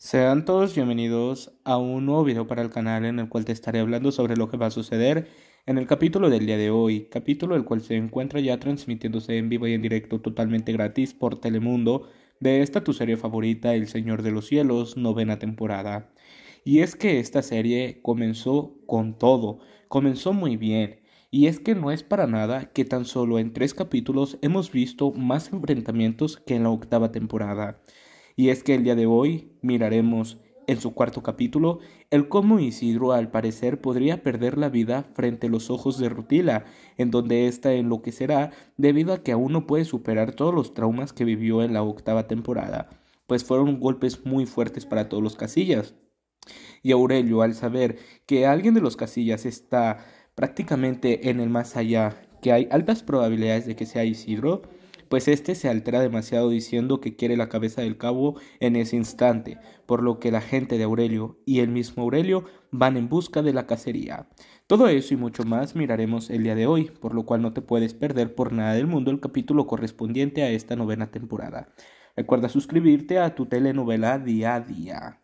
Sean todos bienvenidos a un nuevo video para el canal en el cual te estaré hablando sobre lo que va a suceder en el capítulo del día de hoy, capítulo el cual se encuentra ya transmitiéndose en vivo y en directo totalmente gratis por Telemundo de esta tu serie favorita El Señor de los Cielos, novena temporada. Y es que esta serie comenzó con todo, comenzó muy bien. Y es que no es para nada que tan solo en tres capítulos hemos visto más enfrentamientos que en la octava temporada. Y es que el día de hoy miraremos en su cuarto capítulo el cómo Isidro al parecer podría perder la vida frente a los ojos de Rutila, en donde ésta enloquecerá debido a que aún no puede superar todos los traumas que vivió en la octava temporada, pues fueron golpes muy fuertes para todos los casillas. Y Aurelio, al saber que alguien de los casillas está prácticamente en el más allá, que hay altas probabilidades de que sea Isidro, pues este se altera demasiado diciendo que quiere la cabeza del cabo en ese instante, por lo que la gente de Aurelio y el mismo Aurelio van en busca de la cacería. Todo eso y mucho más miraremos el día de hoy, por lo cual no te puedes perder por nada del mundo el capítulo correspondiente a esta novena temporada. Recuerda suscribirte a tu telenovela día a día.